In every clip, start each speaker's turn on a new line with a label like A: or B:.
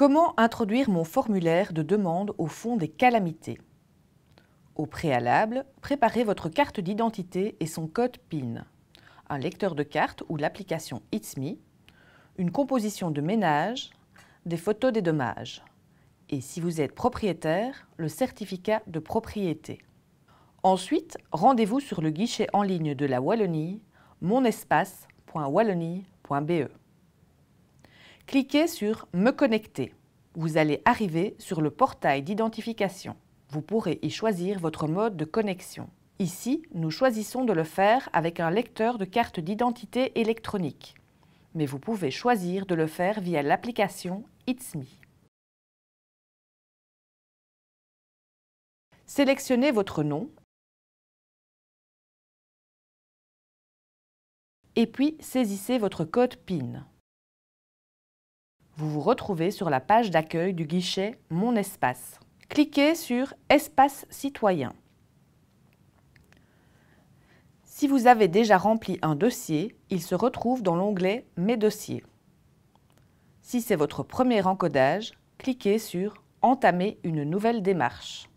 A: Comment introduire mon formulaire de demande au fond des
B: calamités Au préalable, préparez votre carte d'identité et son code PIN, un lecteur de carte ou l'application It's Me, une composition de ménage, des photos des dommages et si vous êtes propriétaire, le certificat de propriété. Ensuite, rendez-vous sur le guichet en ligne de la Wallonie monespace.wallonie.be. Cliquez sur Me connecter. Vous allez arriver sur le portail d'identification. Vous pourrez y choisir votre mode de connexion. Ici, nous choisissons de le faire avec un lecteur de carte d'identité électronique. Mais vous pouvez choisir de le
A: faire via l'application It's Sélectionnez votre nom et puis saisissez votre code PIN
B: vous vous retrouvez sur la page d'accueil du guichet Mon espace. Cliquez sur Espace citoyen. Si vous avez déjà rempli un dossier, il se retrouve dans l'onglet Mes dossiers. Si c'est votre premier encodage, cliquez sur Entamer une nouvelle démarche.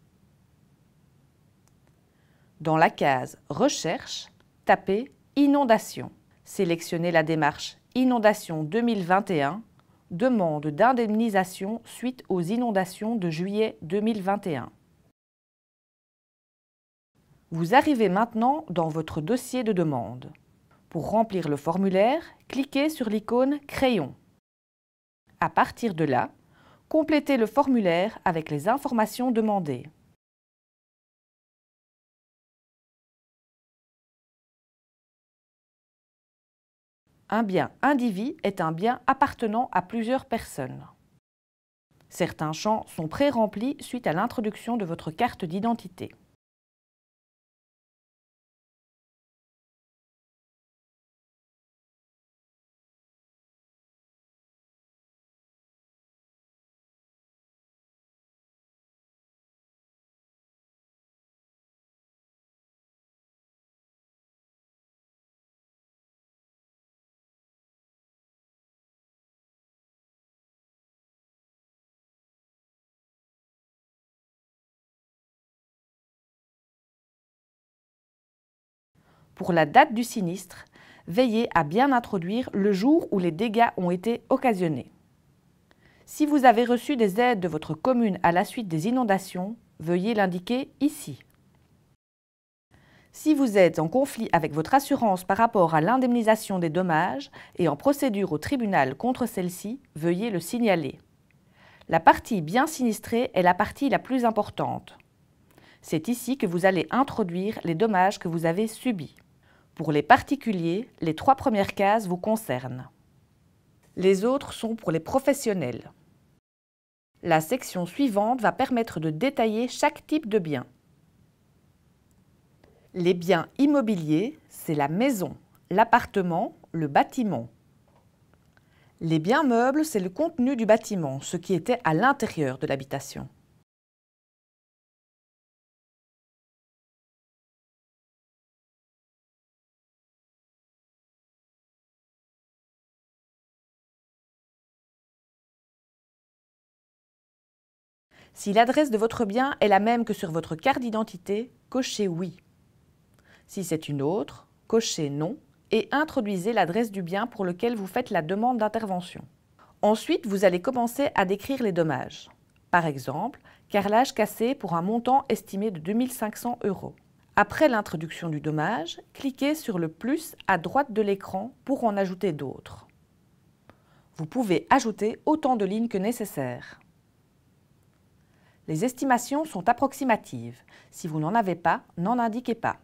B: Dans la case Recherche, tapez Inondation. Sélectionnez la démarche Inondation 2021 demande d'indemnisation suite aux inondations de juillet 2021. Vous arrivez maintenant dans votre dossier de demande. Pour remplir le formulaire, cliquez sur l'icône Crayon.
A: À partir de là, complétez le formulaire avec les informations demandées. Un bien indivis est un bien appartenant
B: à plusieurs personnes. Certains champs sont pré-remplis suite à l'introduction
A: de votre carte d'identité. Pour la date du sinistre, veillez à bien introduire le jour où les dégâts ont été
B: occasionnés. Si vous avez reçu des aides de votre commune à la suite des inondations, veuillez l'indiquer ici. Si vous êtes en conflit avec votre assurance par rapport à l'indemnisation des dommages et en procédure au tribunal contre celle-ci, veuillez le signaler. La partie bien sinistrée est la partie la plus importante. C'est ici que vous allez introduire les dommages que vous avez subis. Pour les particuliers, les trois premières cases vous concernent. Les autres sont pour les professionnels. La section suivante va permettre de détailler chaque type de bien. Les biens immobiliers, c'est la maison, l'appartement, le bâtiment. Les biens
A: meubles, c'est le contenu du bâtiment, ce qui était à l'intérieur de l'habitation. Si l'adresse de votre bien
B: est la même que sur votre carte d'identité, cochez oui. Si c'est une autre, cochez non et introduisez l'adresse du bien pour lequel vous faites la demande d'intervention. Ensuite, vous allez commencer à décrire les dommages. Par exemple, carrelage cassé pour un montant estimé de 2500 euros. Après l'introduction du dommage, cliquez sur le plus à droite de l'écran pour en ajouter d'autres. Vous pouvez ajouter autant de lignes que nécessaire. Les estimations sont
A: approximatives. Si vous n'en avez pas, n'en indiquez pas.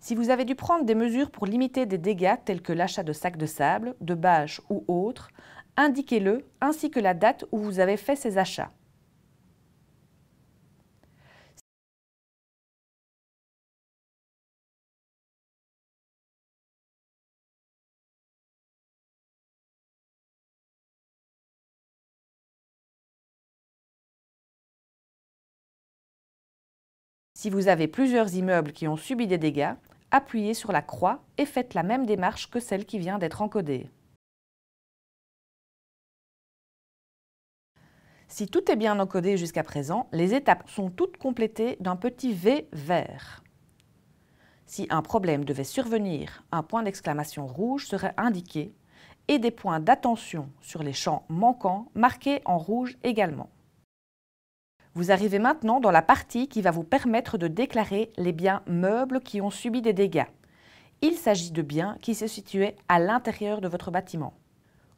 A: Si vous avez dû prendre des mesures pour limiter des dégâts tels que l'achat de sacs de sable, de bâches
B: ou autres, indiquez-le ainsi que la date où vous avez fait ces achats.
A: Si vous avez plusieurs immeubles qui ont subi des dégâts,
B: appuyez sur la croix et faites la même démarche que celle qui vient d'être encodée. Si tout est bien encodé jusqu'à présent, les étapes sont toutes complétées d'un petit V vert. Si un problème devait survenir, un point d'exclamation rouge serait indiqué et des points d'attention sur les champs manquants marqués en rouge également. Vous arrivez maintenant dans la partie qui va vous permettre de déclarer les biens meubles qui ont subi des dégâts. Il s'agit de biens qui se situaient à l'intérieur de votre bâtiment.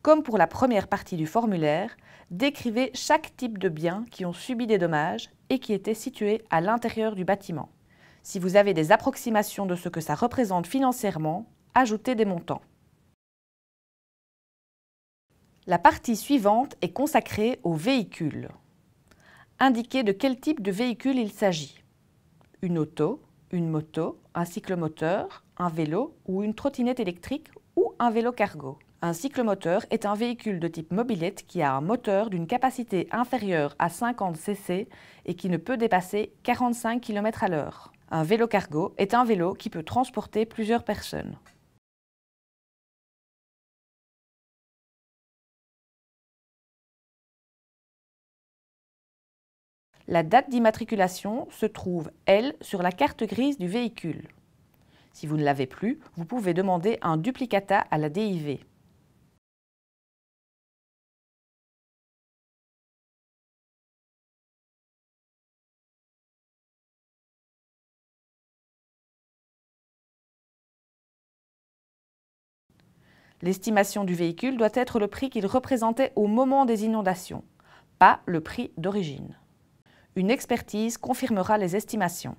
B: Comme pour la première partie du formulaire, décrivez chaque type de biens qui ont subi des dommages et qui étaient situés à l'intérieur du bâtiment. Si vous avez des approximations de ce que ça représente financièrement, ajoutez des montants. La partie suivante est consacrée aux véhicules indiquer de quel type de véhicule il s'agit. Une auto, une moto, un cyclomoteur, un vélo ou une trottinette électrique ou un vélo cargo. Un cyclomoteur est un véhicule de type mobilette qui a un moteur d'une capacité inférieure à 50 cc et qui ne peut dépasser 45 km à l'heure. Un vélo cargo est un vélo qui
A: peut transporter plusieurs personnes. La date d'immatriculation se trouve, elle, sur la carte grise du véhicule. Si vous ne l'avez plus, vous pouvez demander un duplicata à la DIV. L'estimation du véhicule doit
B: être le prix qu'il représentait au moment des inondations, pas le prix d'origine. Une expertise confirmera les estimations.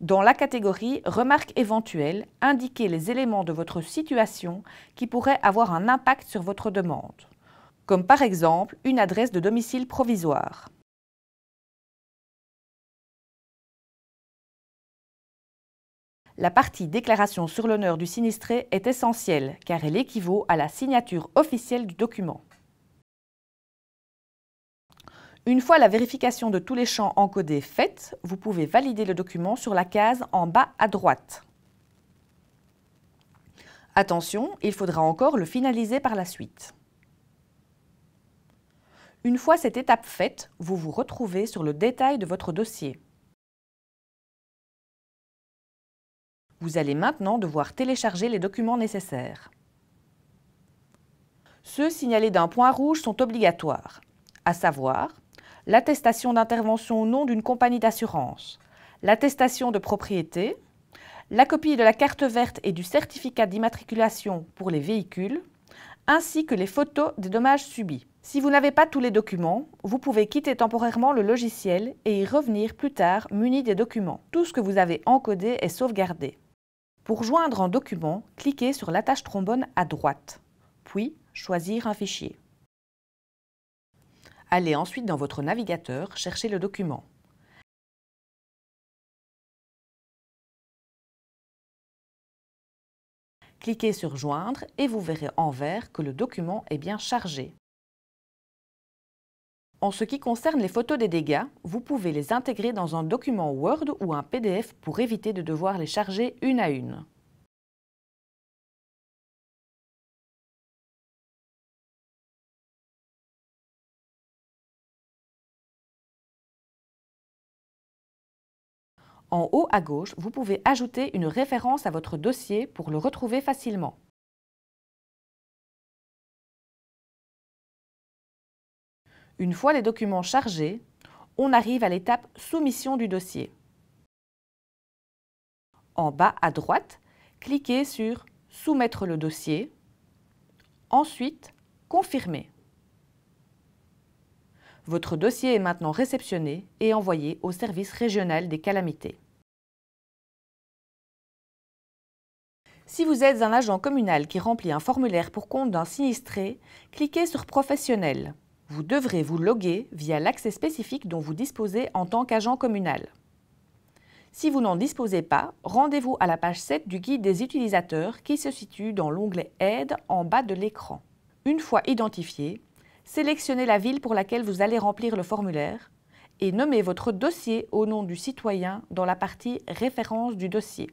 B: Dans la catégorie Remarques éventuelles, indiquez les éléments de votre situation qui pourraient avoir
A: un impact sur votre demande, comme par exemple une adresse de domicile provisoire. La partie Déclaration sur l'honneur du sinistré est essentielle car elle équivaut à
B: la signature officielle du document. Une fois la vérification de tous les champs encodés faite, vous pouvez valider le document sur la case en bas à droite. Attention, il faudra encore le finaliser par la suite. Une fois cette étape faite, vous vous retrouvez sur le détail de votre dossier. Vous allez maintenant devoir télécharger les documents nécessaires. Ceux signalés d'un point rouge sont obligatoires, à savoir l'attestation d'intervention au nom d'une compagnie d'assurance, l'attestation de propriété, la copie de la carte verte et du certificat d'immatriculation pour les véhicules, ainsi que les photos des dommages subis. Si vous n'avez pas tous les documents, vous pouvez quitter temporairement le logiciel et y revenir plus tard muni des documents. Tout ce que vous avez encodé est sauvegardé. Pour joindre un document, cliquez sur l'attache trombone à droite, puis choisir un fichier. Allez ensuite dans votre
A: navigateur chercher le document. Cliquez sur Joindre et vous verrez en vert que le document est bien chargé. En ce qui concerne
B: les photos des dégâts, vous pouvez les intégrer dans un document Word ou un PDF pour éviter de devoir
A: les charger une à une. En haut à gauche, vous pouvez ajouter une référence à votre dossier pour le retrouver facilement. Une fois les documents chargés, on arrive à l'étape soumission du dossier.
B: En bas à droite, cliquez sur Soumettre le dossier. Ensuite, Confirmer. Votre dossier est maintenant réceptionné et envoyé au service régional des calamités. Si vous êtes un agent communal qui remplit un formulaire pour compte d'un sinistré, cliquez sur Professionnel. Vous devrez vous loguer via l'accès spécifique dont vous disposez en tant qu'agent communal. Si vous n'en disposez pas, rendez-vous à la page 7 du guide des utilisateurs qui se situe dans l'onglet Aide en bas de l'écran. Une fois identifié, sélectionnez la ville pour laquelle vous allez remplir le formulaire et nommez votre dossier au nom du citoyen dans la partie Référence du
A: dossier.